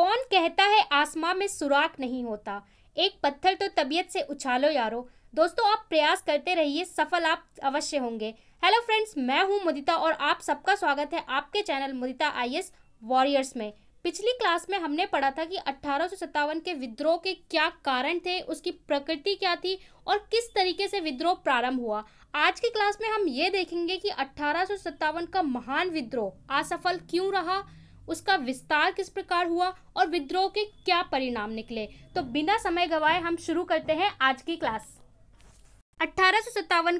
कौन कहता है आसमां में सुराख नहीं होता एक पत्थर तो तबीयत से उछालो यारो दोस्तों आप प्रयास करते रहिए सफल आप अवश्य होंगे हेलो फ्रेंड्स मैं हूं मुदिता और आप सबका स्वागत है आपके चैनल मुदिता आई वॉरियर्स में पिछली क्लास में हमने पढ़ा था कि अठारह के विद्रोह के क्या कारण थे उसकी प्रकृति क्या थी और किस तरीके से विद्रोह प्रारंभ हुआ आज की क्लास में हम ये देखेंगे कि अठारह का महान विद्रोह असफल क्यों रहा उसका विस्तार किस प्रकार हुआ और विद्रोह के क्या परिणाम निकले तो बिना समय गवाए हम शुरू करते हैं आज की क्लास अट्ठारह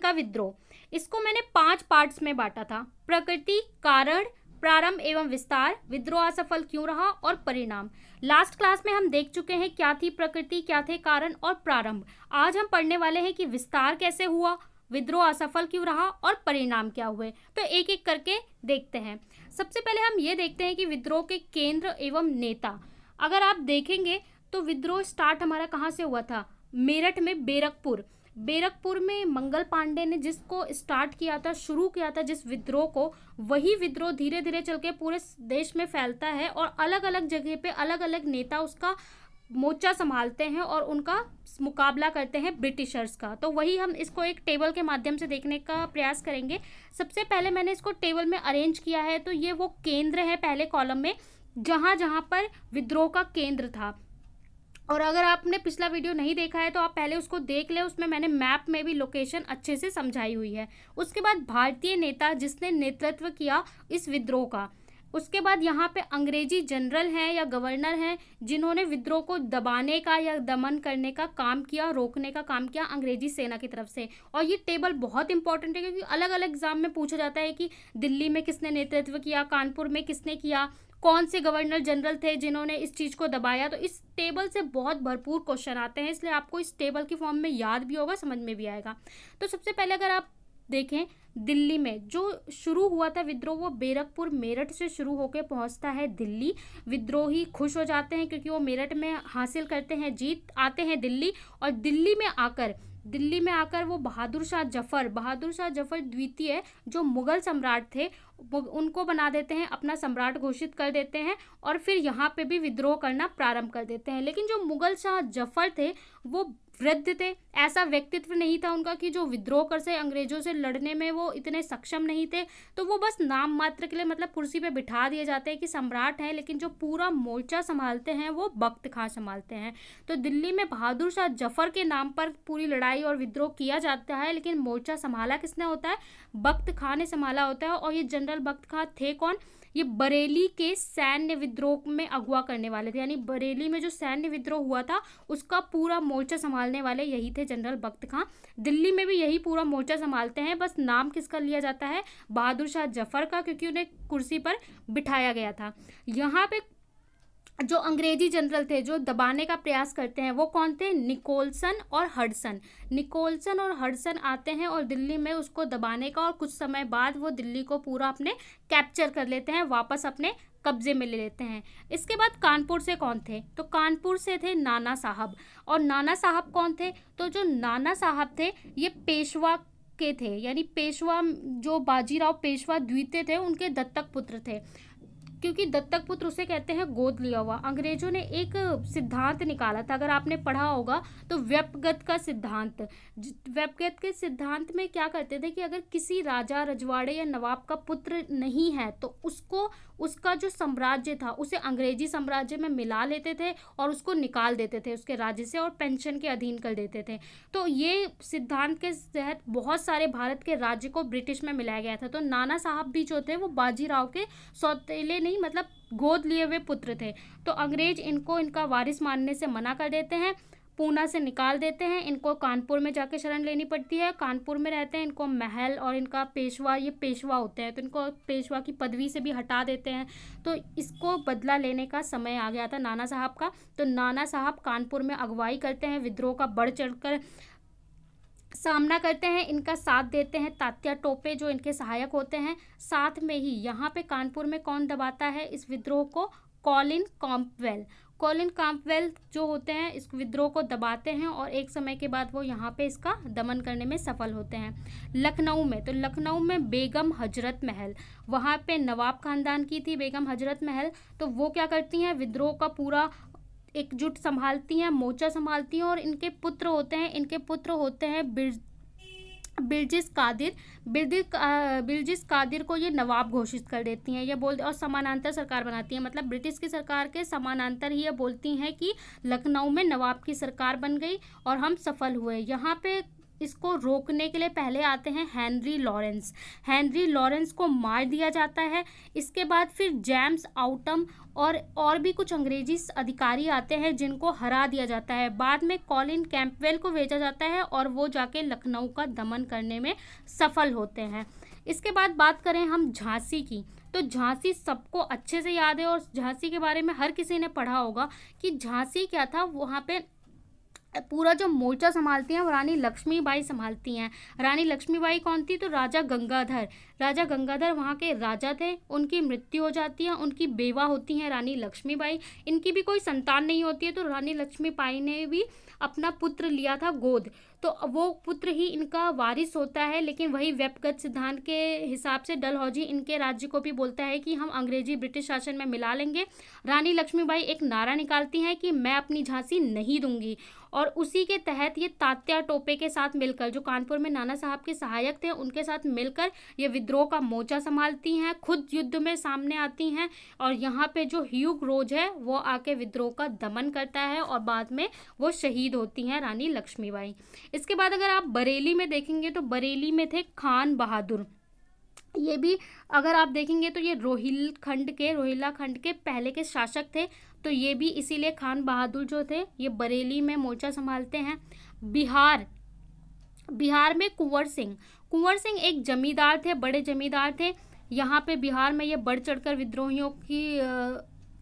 का विद्रोह इसको मैंने पांच पार्ट्स में बांटा था प्रकृति कारण प्रारंभ एवं विस्तार विद्रोह असफल क्यों रहा और परिणाम लास्ट क्लास में हम देख चुके हैं क्या थी प्रकृति क्या थे कारण और प्रारंभ आज हम पढ़ने वाले हैं कि विस्तार कैसे हुआ विद्रोह असफल क्यों रहा और परिणाम क्या हुए तो एक एक करके देखते हैं सबसे पहले हम ये देखते हैं कि विद्रोह के केंद्र एवं नेता अगर आप देखेंगे तो विद्रोह स्टार्ट हमारा कहाँ से हुआ था मेरठ में बेरकपुर बेरकपुर में मंगल पांडे ने जिसको स्टार्ट किया था शुरू किया था जिस विद्रोह को वही विद्रोह धीरे धीरे चल के पूरे देश में फैलता है और अलग अलग जगह पे अलग अलग नेता उसका मोर्चा संभालते हैं और उनका मुकाबला करते हैं ब्रिटिशर्स का तो वही हम इसको एक टेबल के माध्यम से देखने का प्रयास करेंगे सबसे पहले मैंने इसको टेबल में अरेंज किया है तो ये वो केंद्र है पहले कॉलम में जहाँ जहाँ पर विद्रोह का केंद्र था और अगर आपने पिछला वीडियो नहीं देखा है तो आप पहले उसको देख लें उसमें मैंने मैप में भी लोकेशन अच्छे से समझाई हुई है उसके बाद भारतीय नेता जिसने नेतृत्व किया इस विद्रोह का उसके बाद यहाँ पे अंग्रेजी जनरल हैं या गवर्नर हैं जिन्होंने विद्रोह को दबाने का या दमन करने का काम किया रोकने का काम किया अंग्रेजी सेना की तरफ से और ये टेबल बहुत इंपॉर्टेंट है क्योंकि अलग अलग एग्जाम में पूछा जाता है कि दिल्ली में किसने नेतृत्व किया कानपुर में किसने किया कौन से गवर्नर जनरल थे जिन्होंने इस चीज़ को दबाया तो इस टेबल से बहुत भरपूर क्वेश्चन आते हैं इसलिए आपको इस टेबल की फॉर्म में याद भी होगा समझ में भी आएगा तो सबसे पहले अगर आप देखें दिल्ली में जो शुरू हुआ था विद्रोह वो बेरकपुर मेरठ से शुरू होकर पहुंचता है दिल्ली विद्रोही खुश हो जाते हैं क्योंकि वो मेरठ में हासिल करते हैं जीत आते हैं दिल्ली और दिल्ली में आकर दिल्ली में आकर वो बहादुर शाह जफर बहादुर शाह जफर द्वितीय जो मुग़ल सम्राट थे उनको बना देते हैं अपना सम्राट घोषित कर देते हैं और फिर यहाँ पे भी विद्रोह करना प्रारंभ कर देते हैं लेकिन जो मुग़ल शाह जफर थे वो वृद्ध थे ऐसा व्यक्तित्व नहीं था उनका कि जो विद्रोह कर से अंग्रेजों से लड़ने में वो इतने सक्षम नहीं थे तो वो बस नाम मात्र के लिए मतलब कुर्सी पे बिठा दिए जाते हैं कि सम्राट हैं लेकिन जो पूरा मोर्चा संभालते हैं वो बख्त खां संभालते हैं तो दिल्ली में बहादुर शाह जफर के नाम पर पूरी लड़ाई और विद्रोह किया जाता है लेकिन मोर्चा संभाला किसने होता है बख्त खां ने संभाला होता है और ये जनरल बख्त खां थे कौन ये बरेली के सैन्य विद्रोह में अगवा करने वाले थे यानी बरेली में जो सैन्य विद्रोह हुआ था उसका पूरा मोर्चा संभालने वाले यही थे जनरल बख्त खां दिल्ली में भी यही पूरा मोर्चा संभालते हैं बस नाम किसका लिया जाता है बहादुर शाह जफर का क्योंकि उन्हें कुर्सी पर बिठाया गया था यहाँ पे जो अंग्रेजी जनरल थे जो दबाने का प्रयास करते हैं वो कौन थे निकोलसन और हडसन निकोलसन और हडसन आते हैं और दिल्ली में उसको दबाने का और कुछ समय बाद वो दिल्ली को पूरा अपने कैप्चर कर लेते हैं वापस अपने कब्जे में ले लेते हैं इसके बाद कानपुर से कौन थे तो कानपुर से थे नाना साहब और नाना साहब कौन थे तो जो नाना साहब थे ये पेशवा के थे यानी पेशवा जो बाजीराव पेशवा द्वितीय थे उनके दत्तक पुत्र थे क्योंकि दत्तक पुत्र उसे कहते हैं गोद लिया हुआ अंग्रेजों ने एक सिद्धांत निकाला था अगर आपने पढ़ा होगा तो व्यपगत का सिद्धांत व्यपगत के सिद्धांत में क्या करते थे कि अगर किसी राजा रजवाड़े या नवाब का पुत्र नहीं है तो उसको उसका जो साम्राज्य था उसे अंग्रेजी साम्राज्य में मिला लेते थे और उसको निकाल देते थे उसके राज्य से और पेंशन के अधीन कर देते थे तो ये सिद्धांत के तहत बहुत सारे भारत के राज्य को ब्रिटिश में मिलाया गया था तो नाना साहब भी जो थे वो बाजीराव के सौतेले नहीं मतलब गोद लिए हुए पुत्र थे तो अंग्रेज इनको इनका वारिस मानने से मना कर देते हैं पूना से निकाल देते हैं इनको कानपुर में जाके शरण लेनी पड़ती है कानपुर में रहते हैं इनको महल और इनका पेशवा ये पेशवा होते हैं तो इनको पेशवा की पदवी से भी हटा देते हैं तो इसको बदला लेने का समय आ गया था नाना साहब का तो नाना साहब कानपुर में अगवाई करते हैं विद्रोह का बढ़ चढ़ सामना करते हैं इनका साथ देते हैं तात्या टोपे जो इनके सहायक होते हैं साथ में ही यहाँ पे कानपुर में कौन दबाता है इस विद्रोह को कॉलिन कॉम्पवेल कॉलिन कॉम्पवेल जो होते हैं इस विद्रोह को दबाते हैं और एक समय के बाद वो यहाँ पे इसका दमन करने में सफल होते हैं लखनऊ में तो लखनऊ में बेगम हजरत महल वहाँ पे नवाब खानदान की थी बेगम हजरत महल तो वो क्या करती हैं विद्रोह का पूरा एकजुट संभालती हैं मोचा संभालती हैं और इनके पुत्र होते हैं इनके पुत्र होते हैं बिर बिलजिस कादिर बिरजिस बिलजिस कादिर को ये नवाब घोषित कर देती हैं ये बोल और समानांतर सरकार बनाती हैं मतलब ब्रिटिश की सरकार के समानांतर ही ये बोलती हैं कि लखनऊ में नवाब की सरकार बन गई और हम सफल हुए यहाँ पे इसको रोकने के लिए पहले आते हैं हेनरी लॉरेंस हेनरी लॉरेंस को मार दिया जाता है इसके बाद फिर जेम्स आउटम और और भी कुछ अंग्रेजी अधिकारी आते हैं जिनको हरा दिया जाता है बाद में कॉलिन कैंपवेल को भेजा जाता है और वो जाके लखनऊ का दमन करने में सफल होते हैं इसके बाद बात करें हम झांसी की तो झांसी सबको अच्छे से याद है और झांसी के बारे में हर किसी ने पढ़ा होगा कि झांसी क्या था वहाँ पे पूरा जो मोर्चा संभालती हैं वो रानी लक्ष्मीबाई संभालती हैं रानी लक्ष्मीबाई कौन थी तो राजा गंगाधर राजा गंगाधर वहाँ के राजा थे उनकी मृत्यु हो जाती है उनकी बेवा होती हैं रानी लक्ष्मीबाई इनकी भी कोई संतान नहीं होती है तो रानी लक्ष्मीबाई ने भी अपना पुत्र लिया था गोद तो वो पुत्र ही इनका वारिस होता है लेकिन वही व्यपगत सिद्धांत के हिसाब से डलहौजी इनके राज्य को भी बोलता है कि हम अंग्रेजी ब्रिटिश शासन में मिला लेंगे रानी लक्ष्मीबाई एक नारा निकालती हैं कि मैं अपनी झांसी नहीं दूंगी और उसी के तहत ये तात्या टोपे के साथ मिलकर जो कानपुर में नाना साहब के सहायक थे उनके साथ मिलकर ये विद्रोह का मोर्चा संभालती हैं खुद युद्ध में सामने आती हैं और यहाँ पे जो ह्यूग रोज है वो आके विद्रोह का दमन करता है और बाद में वो शहीद होती हैं रानी लक्ष्मीबाई इसके बाद अगर आप बरेली में देखेंगे तो बरेली में थे खान बहादुर ये भी अगर आप देखेंगे तो ये रोहिल खंड के रोहिला खंड के पहले के शासक थे तो ये भी इसीलिए खान बहादुर जो थे ये बरेली में मोर्चा संभालते हैं बिहार बिहार में कुंवर सिंह कुंवर सिंह एक जमींदार थे बड़े जमींदार थे यहाँ पे बिहार में ये बढ़ चढ़कर विद्रोहियों की आ,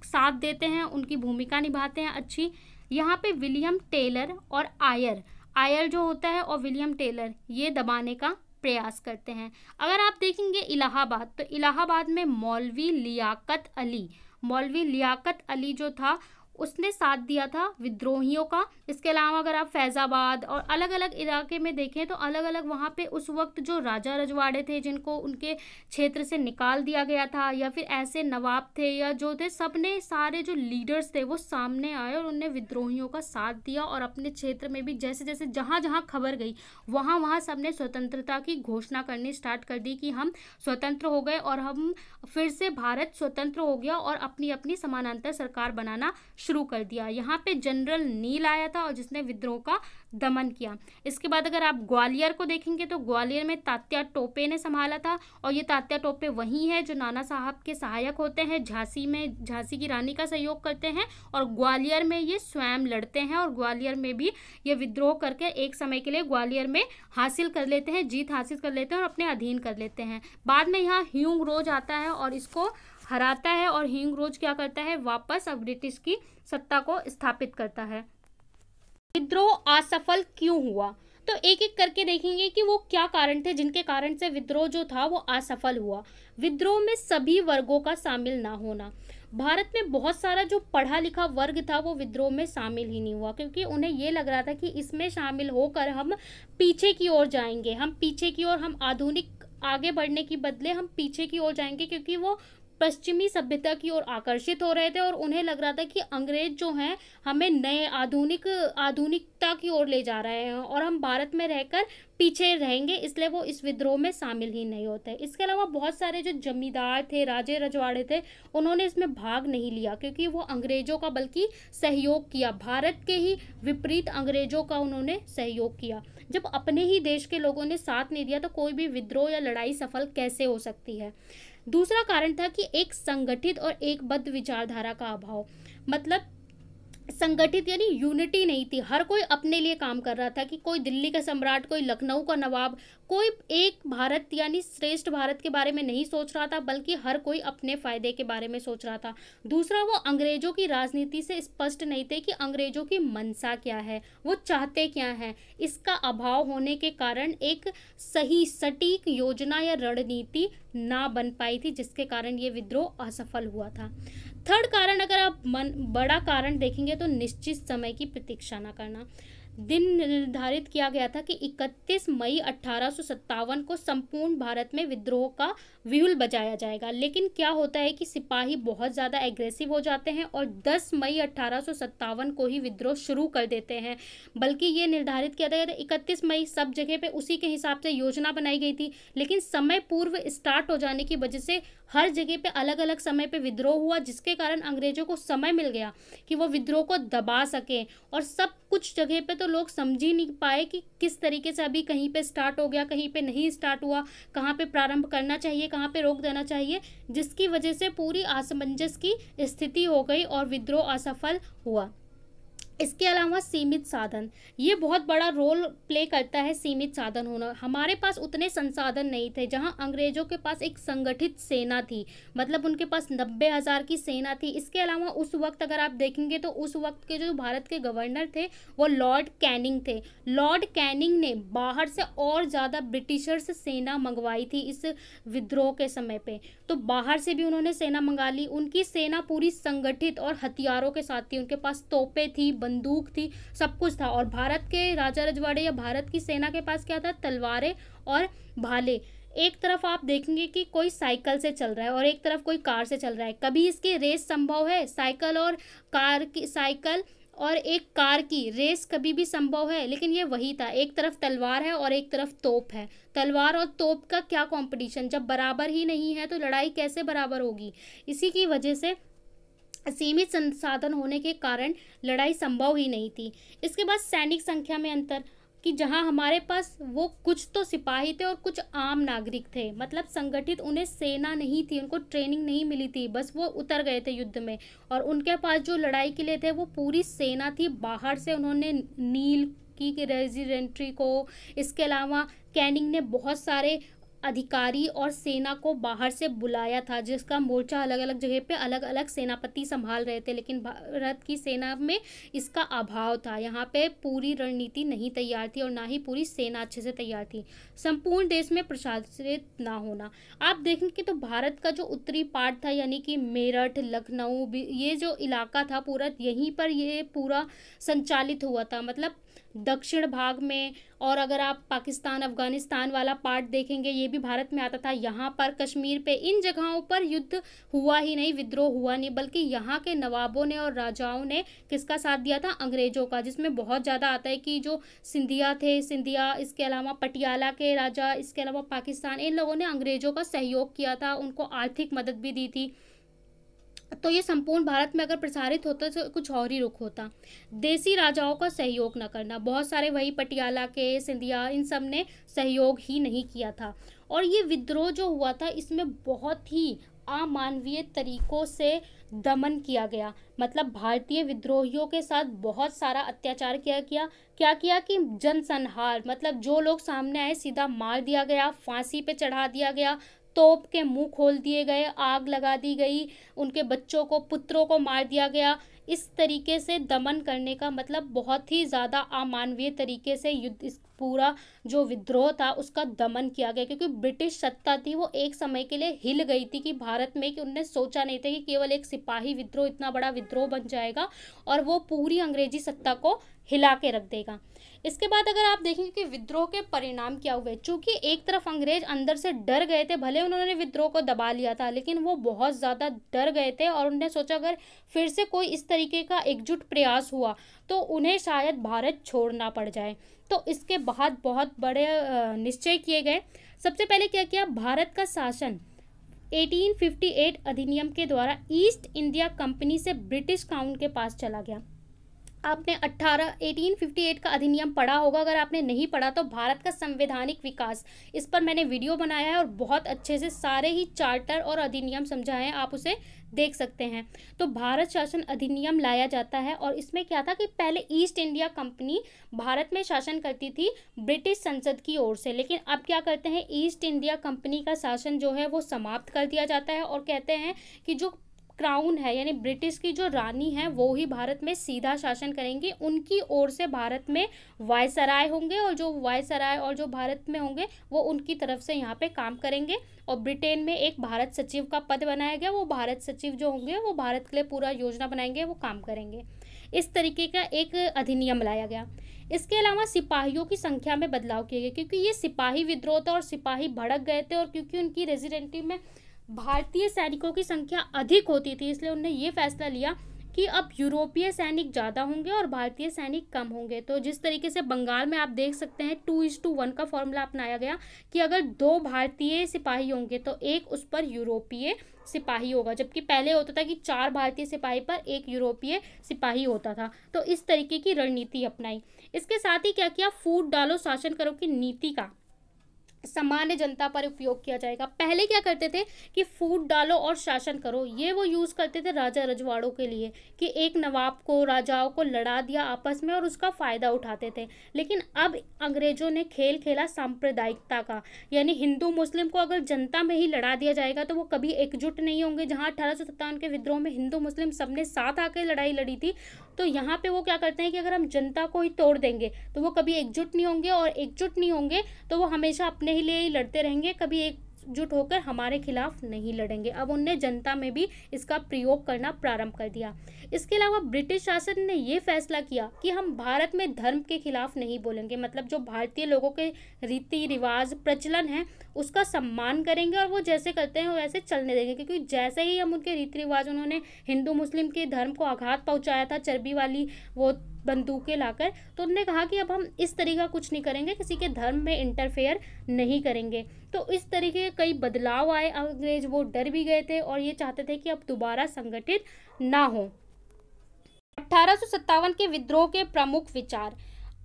साथ देते हैं उनकी भूमिका निभाते हैं अच्छी यहाँ पे विलियम टेलर और आयर आयर जो होता है और विलियम टेलर ये दबाने का प्रयास करते हैं अगर आप देखेंगे इलाहाबाद तो इलाहाबाद में मौलवी लियाकत अली मौलवी लियाकत अली जो था उसने साथ दिया था विद्रोहियों का इसके अलावा अगर आप फैज़ाबाद और अलग अलग इलाके में देखें तो अलग अलग वहाँ पे उस वक्त जो राजा रजवाड़े थे जिनको उनके क्षेत्र से निकाल दिया गया था या फिर ऐसे नवाब थे या जो थे सब ने सारे जो लीडर्स थे वो सामने आए और उनने विद्रोहियों का साथ दिया और अपने क्षेत्र में भी जैसे जैसे जहाँ जहाँ खबर गई वहाँ वहाँ सब ने स्वतंत्रता की घोषणा करनी स्टार्ट कर दी कि हम स्वतंत्र हो गए और हम फिर से भारत स्वतंत्र हो गया और अपनी अपनी समानांतर सरकार बनाना शुरू कर दिया यहाँ पे जनरल नील आया था और जिसने विद्रोह का दमन किया इसके बाद अगर आप ग्वालियर को देखेंगे तो ग्वालियर में तात्या टोपे ने संभाला था और ये तात्या टोपे वही है जो नाना साहब के सहायक होते हैं झांसी में झांसी की रानी का सहयोग करते हैं और ग्वालियर में ये स्वयं लड़ते हैं और ग्वालियर में भी ये विद्रोह करके एक समय के लिए ग्वालियर में हासिल कर लेते हैं जीत हासिल कर लेते हैं और अपने अधीन कर लेते हैं बाद में यहाँ ह्यूंग रोज आता है और इसको हराता है और हिंग रोज क्या करता है वापस अब ब्रिटिश की सत्ता को स्थापित करता है विद्रोह असफल क्यों हुआ तो एक एक करके देखेंगे कि वो क्या कारण थे जिनके कारण से विद्रोह जो था वो असफल हुआ विद्रोह में सभी वर्गों का शामिल ना होना भारत में बहुत सारा जो पढ़ा लिखा वर्ग था वो विद्रोह में शामिल ही नहीं हुआ क्योंकि उन्हें ये लग रहा था कि इसमें शामिल होकर हम पीछे की ओर जाएंगे हम पीछे की ओर हम आधुनिक आगे बढ़ने की बदले हम पीछे की ओर जाएंगे क्योंकि वो पश्चिमी सभ्यता की ओर आकर्षित हो रहे थे और उन्हें लग रहा था कि अंग्रेज जो हैं हमें नए आधुनिक आधुनिकता की ओर ले जा रहे हैं और हम भारत में रहकर पीछे रहेंगे इसलिए वो इस विद्रोह में शामिल ही नहीं होते इसके अलावा बहुत सारे जो जमींदार थे राजे रजवाड़े थे उन्होंने इसमें भाग नहीं लिया क्योंकि वो अंग्रेजों का बल्कि सहयोग किया भारत के ही विपरीत अंग्रेजों का उन्होंने सहयोग किया जब अपने ही देश के लोगों ने साथ नहीं दिया तो कोई भी विद्रोह या लड़ाई सफल कैसे हो सकती है दूसरा कारण था कि एक संगठित और एक बद्ध विचारधारा का अभाव मतलब संगठित यानी यूनिटी नहीं थी हर कोई अपने लिए काम कर रहा था कि कोई दिल्ली का सम्राट कोई लखनऊ का नवाब कोई एक भारत यानी श्रेष्ठ भारत के बारे में नहीं सोच रहा था बल्कि हर कोई अपने फ़ायदे के बारे में सोच रहा था दूसरा वो अंग्रेज़ों की राजनीति से स्पष्ट नहीं थे कि अंग्रेज़ों की मनसा क्या है वो चाहते क्या हैं इसका अभाव होने के कारण एक सही सटीक योजना या रणनीति ना बन पाई थी जिसके कारण ये विद्रोह असफल हुआ था थर्ड कारण अगर आप मन बड़ा कारण देखेंगे तो निश्चित समय की प्रतीक्षा ना करना दिन निर्धारित किया गया था कि 31 मई अठारह को संपूर्ण भारत में विद्रोह का व्यूल बजाया जाएगा लेकिन क्या होता है कि सिपाही बहुत ज़्यादा एग्रेसिव हो जाते हैं और 10 मई अठारह को ही विद्रोह शुरू कर देते हैं बल्कि ये निर्धारित किया गया था इकतीस मई सब जगह पे उसी के हिसाब से योजना बनाई गई थी लेकिन समय पूर्व स्टार्ट हो जाने की वजह से हर जगह पे अलग अलग समय पे विद्रोह हुआ जिसके कारण अंग्रेजों को समय मिल गया कि वो विद्रोह को दबा सकें और सब कुछ जगह पे तो लोग समझ ही नहीं पाए कि किस तरीके से अभी कहीं पे स्टार्ट हो गया कहीं पे नहीं स्टार्ट हुआ कहाँ पे प्रारंभ करना चाहिए कहाँ पे रोक देना चाहिए जिसकी वजह से पूरी असमंजस की स्थिति हो गई और विद्रोह असफल हुआ इसके अलावा सीमित साधन ये बहुत बड़ा रोल प्ले करता है सीमित साधन होना हमारे पास उतने संसाधन नहीं थे जहां अंग्रेजों के पास एक संगठित सेना थी मतलब उनके पास नब्बे हज़ार की सेना थी इसके अलावा उस वक्त अगर आप देखेंगे तो उस वक्त के जो भारत के गवर्नर थे वो लॉर्ड कैनिंग थे लॉर्ड कैनिंग ने बाहर से और ज़्यादा ब्रिटिशर्स सेना मंगवाई थी इस विद्रोह के समय पर तो बाहर से भी उन्होंने सेना मंगा ली उनकी सेना पूरी संगठित और हथियारों के साथ थी उनके पास तोपे थी बंदूक थी सब कुछ था और भारत के राजा रजवाड़े या भारत की सेना के पास क्या था तलवारें और भाले एक तरफ आप देखेंगे कि कोई साइकिल से चल रहा है और एक तरफ कोई कार से चल रहा है कभी इसकी रेस संभव है साइकिल और कार की साइकिल और एक कार की रेस कभी भी संभव है लेकिन ये वही था एक तरफ तलवार है और एक तरफ तोप है तलवार और तोप का क्या कंपटीशन जब बराबर ही नहीं है तो लड़ाई कैसे बराबर होगी इसी की वजह से सीमित संसाधन होने के कारण लड़ाई संभव ही नहीं थी इसके बाद सैनिक संख्या में अंतर कि जहाँ हमारे पास वो कुछ तो सिपाही थे और कुछ आम नागरिक थे मतलब संगठित उन्हें सेना नहीं थी उनको ट्रेनिंग नहीं मिली थी बस वो उतर गए थे युद्ध में और उनके पास जो लड़ाई के लिए थे वो पूरी सेना थी बाहर से उन्होंने नील की रेजिडेंट्री को इसके अलावा कैनिंग ने बहुत सारे अधिकारी और सेना को बाहर से बुलाया था जिसका मोर्चा अलग अलग जगह पे अलग अलग सेनापति संभाल रहे थे लेकिन भारत की सेना में इसका अभाव था यहाँ पे पूरी रणनीति नहीं तैयार थी और ना ही पूरी सेना अच्छे से तैयार थी संपूर्ण देश में प्रशासित ना होना आप देखेंगे तो भारत का जो उत्तरी पार्ट था यानी कि मेरठ लखनऊ ये जो इलाका था पूरा यहीं पर ये पूरा संचालित हुआ था मतलब दक्षिण भाग में और अगर आप पाकिस्तान अफगानिस्तान वाला पार्ट देखेंगे ये भी भारत में आता था यहाँ पर कश्मीर पे इन जगहों पर युद्ध हुआ ही नहीं विद्रोह हुआ नहीं बल्कि यहाँ के नवाबों ने और राजाओं ने किसका साथ दिया था अंग्रेजों का जिसमें बहुत ज़्यादा आता है कि जो सिंधिया थे सिंधिया इसके अलावा पटियाला के राजा इसके अलावा पाकिस्तान इन लोगों ने अंग्रेजों का सहयोग किया था उनको आर्थिक मदद भी दी थी तो ये संपूर्ण भारत में अगर प्रसारित होता तो कुछ और ही रुख होता देसी राजाओं का सहयोग न करना बहुत सारे वही पटियाला के सिंधिया इन सब ने सहयोग ही नहीं किया था और ये विद्रोह जो हुआ था इसमें बहुत ही अमानवीय तरीकों से दमन किया गया मतलब भारतीय विद्रोहियों के साथ बहुत सारा अत्याचार किया गया क्या किया कि जनसंहार मतलब जो लोग सामने आए सीधा मार दिया गया फांसी पे चढ़ा दिया गया तोप के मुंह खोल दिए गए आग लगा दी गई उनके बच्चों को पुत्रों को मार दिया गया इस तरीके से दमन करने का मतलब बहुत ही ज़्यादा अमानवीय तरीके से युद्ध इस पूरा जो विद्रोह था उसका दमन किया गया क्योंकि ब्रिटिश सत्ता थी वो एक समय के लिए हिल गई थी कि भारत में कि उनने सोचा नहीं था कि केवल एक सिपाही विद्रोह इतना बड़ा विद्रोह बन जाएगा और वो पूरी अंग्रेजी सत्ता को हिला के रख देगा इसके बाद अगर आप देखेंगे कि विद्रोह के परिणाम क्या हुए चूंकि एक तरफ अंग्रेज अंदर से डर गए थे भले उन्होंने विद्रोह को दबा लिया था लेकिन वो बहुत ज़्यादा डर गए थे और उन्होंने सोचा अगर फिर से कोई इस तरीके का एकजुट प्रयास हुआ तो उन्हें शायद भारत छोड़ना पड़ जाए तो इसके बाद बहुत बड़े निश्चय किए गए सबसे पहले क्या किया भारत का शासन 1858 अधिनियम के द्वारा ईस्ट इंडिया कंपनी से ब्रिटिश काउंट के पास चला गया आपने अट्ठारह एटीन फिफ्टी एट का अधिनियम पढ़ा होगा अगर आपने नहीं पढ़ा तो भारत का संवैधानिक विकास इस पर मैंने वीडियो बनाया है और बहुत अच्छे से सारे ही चार्टर और अधिनियम समझाए आप उसे देख सकते हैं तो भारत शासन अधिनियम लाया जाता है और इसमें क्या था कि पहले ईस्ट इंडिया कंपनी भारत में शासन करती थी ब्रिटिश संसद की ओर से लेकिन अब क्या करते हैं ईस्ट इंडिया कंपनी का शासन जो है वो समाप्त कर दिया जाता है और कहते हैं कि जो क्राउन है यानी ब्रिटिश की जो रानी है वो ही भारत में सीधा शासन करेंगी उनकी ओर से भारत में वायसराय होंगे और जो वायसराय और जो भारत में होंगे वो उनकी तरफ से यहाँ पे काम करेंगे और ब्रिटेन में एक भारत सचिव का पद बनाया गया वो भारत सचिव जो होंगे वो भारत के लिए पूरा योजना बनाएंगे वो काम करेंगे इस तरीके का एक अधिनियम लाया गया इसके अलावा सिपाहियों की संख्या में बदलाव किए गए क्योंकि ये सिपाही विद्रोह था और सिपाही भड़क गए थे और क्योंकि उनकी रेजिडेंटी में भारतीय सैनिकों की संख्या अधिक होती थी इसलिए उन्होंने ये फैसला लिया कि अब यूरोपीय सैनिक ज़्यादा होंगे और भारतीय सैनिक कम होंगे तो जिस तरीके से बंगाल में आप देख सकते हैं टू इज टू वन का फॉर्मूला अपनाया गया कि अगर दो भारतीय सिपाही होंगे तो एक उस पर यूरोपीय सिपाही होगा जबकि पहले होता था कि चार भारतीय सिपाही पर एक यूरोपीय सिपाही होता था तो इस तरीके की रणनीति अपनाई इसके साथ ही क्या किया फूट डालो शासन करो की नीति का सामान्य जनता पर उपयोग किया जाएगा पहले क्या करते थे कि फूट डालो और शासन करो ये वो यूज़ करते थे राजा रजवाड़ों के लिए कि एक नवाब को राजाओं को लड़ा दिया आपस में और उसका फ़ायदा उठाते थे लेकिन अब अंग्रेज़ों ने खेल खेला सांप्रदायिकता का यानी हिंदू मुस्लिम को अगर जनता में ही लड़ा दिया जाएगा तो वो कभी एकजुट नहीं होंगे जहाँ अठारह के विद्रोह में हिंदू मुस्लिम सबने साथ आकर लड़ाई लड़ी थी तो यहाँ पे वो क्या करते हैं कि अगर हम जनता को ही तोड़ देंगे तो वो कभी एकजुट नहीं होंगे और एकजुट नहीं होंगे तो वो हमेशा अपने ही लिए ही लड़ते रहेंगे कभी एक जुट होकर हमारे खिलाफ नहीं लड़ेंगे अब उनने जनता में भी इसका प्रयोग करना प्रारंभ कर दिया इसके अलावा ब्रिटिश शासन ने ये फैसला किया कि हम भारत में धर्म के खिलाफ नहीं बोलेंगे मतलब जो भारतीय लोगों के रीति रिवाज प्रचलन है उसका सम्मान करेंगे और वो जैसे करते हैं वैसे चलने देंगे क्योंकि जैसे ही हम उनके रीति रिवाज उन्होंने हिंदू मुस्लिम के धर्म को आघात पहुँचाया था चर्बी वाली वो बंदूकें लाकर तो उन्होंने कहा कि अब हम इस तरीके का कुछ नहीं करेंगे किसी के धर्म में इंटरफेयर नहीं करेंगे तो इस तरीके के कई बदलाव आए अंग्रेज वो डर भी गए थे और ये चाहते थे कि अब दोबारा संगठित ना हो अठारह के विद्रोह के प्रमुख विचार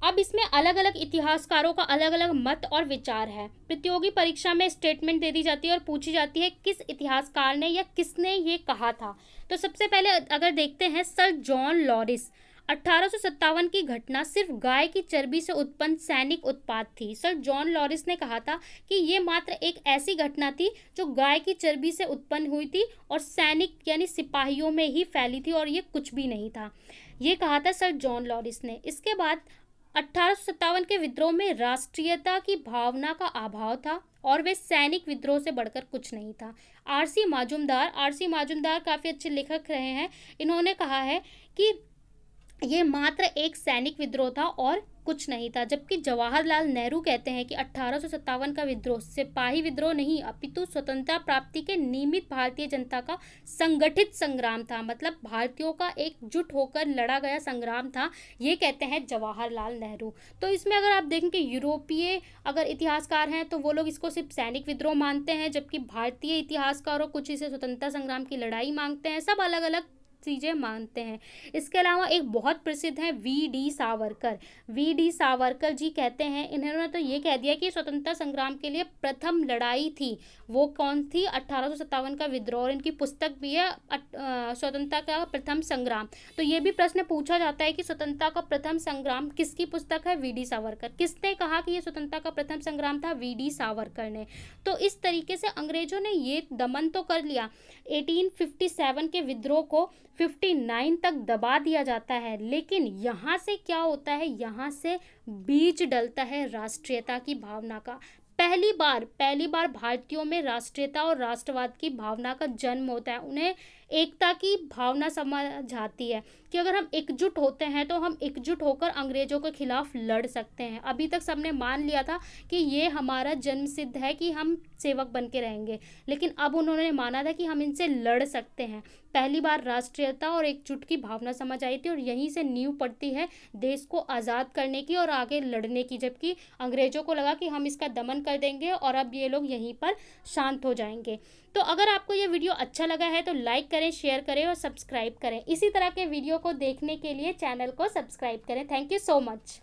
अब इसमें अलग अलग इतिहासकारों का अलग अलग मत और विचार है प्रतियोगी परीक्षा में स्टेटमेंट दे दी जाती है और पूछी जाती है किस इतिहासकार ने या किसने ये कहा था तो सबसे पहले अगर देखते हैं सर जॉन लॉरिस 1857 की घटना सिर्फ गाय की चर्बी से उत्पन्न सैनिक उत्पाद थी सर जॉन लॉरिस ने कहा था कि ये मात्र एक ऐसी घटना थी जो गाय की चर्बी से उत्पन्न हुई थी और सैनिक यानी सिपाहियों में ही फैली थी और ये कुछ भी नहीं था ये कहा था सर जॉन लॉरिस ने इसके बाद अट्ठारह के विद्रोह में राष्ट्रीयता की भावना का अभाव था और वे सैनिक विद्रोह से बढ़कर कुछ नहीं था आरसी माजूमदार आरसी माजूमदार काफ़ी अच्छे लेखक रहे हैं इन्होंने कहा है कि ये मात्र एक सैनिक विद्रोह था और कुछ नहीं था जबकि जवाहरलाल नेहरू कहते हैं कि अठारह का विद्रोह सिपाही विद्रोह नहीं अपितु स्वतंत्रता प्राप्ति के नियमित भारतीय जनता का संगठित संग्राम था मतलब भारतीयों का एकजुट होकर लड़ा गया संग्राम था ये कहते हैं जवाहरलाल नेहरू तो इसमें अगर आप देखें कि यूरोपीय अगर इतिहासकार हैं तो वो लोग इसको सिर्फ सैनिक विद्रोह मानते हैं जबकि भारतीय इतिहासकारों कुछ इसे स्वतंत्रता संग्राम की लड़ाई मांगते हैं सब अलग अलग चीज़ें मानते हैं इसके अलावा एक बहुत प्रसिद्ध हैं V D Savarkar V D Savarkar ji कहते हैं इन्होंने तो ये कह दिया कि स्वतंत्रता संग्राम के लिए प्रथम लड़ाई थी वो कौन थी अट्ठारह का विद्रोह और इनकी पुस्तक भी है स्वतंत्रता का प्रथम संग्राम तो ये भी प्रश्न पूछा जाता है कि स्वतंत्रता का प्रथम संग्राम किसकी पुस्तक है वी डी सावरकर किसने कहा कि ये स्वतंत्रता का प्रथम संग्राम था वी डी सावरकर ने तो इस तरीके से अंग्रेजों ने ये दमन तो कर लिया 1857 के विद्रोह को 59 तक दबा दिया जाता है लेकिन यहाँ से क्या होता है यहाँ से बीज डलता है राष्ट्रीयता की भावना का पहली बार पहली बार भारतीयों में राष्ट्रीयता और राष्ट्रवाद की भावना का जन्म होता है उन्हें एकता की भावना समझ आती है कि अगर हम एकजुट होते हैं तो हम एकजुट होकर अंग्रेजों के खिलाफ लड़ सकते हैं अभी तक सबने मान लिया था कि ये हमारा जन्म सिद्ध है कि हम सेवक बन के रहेंगे लेकिन अब उन्होंने माना था कि हम इनसे लड़ सकते हैं पहली बार राष्ट्रीयता और एकजुट की भावना समझ आई थी और यहीं से नींव पड़ती है देश को आज़ाद करने की और आगे लड़ने की जबकि अंग्रेज़ों को लगा कि हम इसका दमन कर देंगे और अब ये लोग यहीं पर शांत हो जाएंगे तो अगर आपको ये वीडियो अच्छा लगा है तो लाइक करें शेयर करें और सब्सक्राइब करें इसी तरह के वीडियो को देखने के लिए चैनल को सब्सक्राइब करें थैंक यू सो मच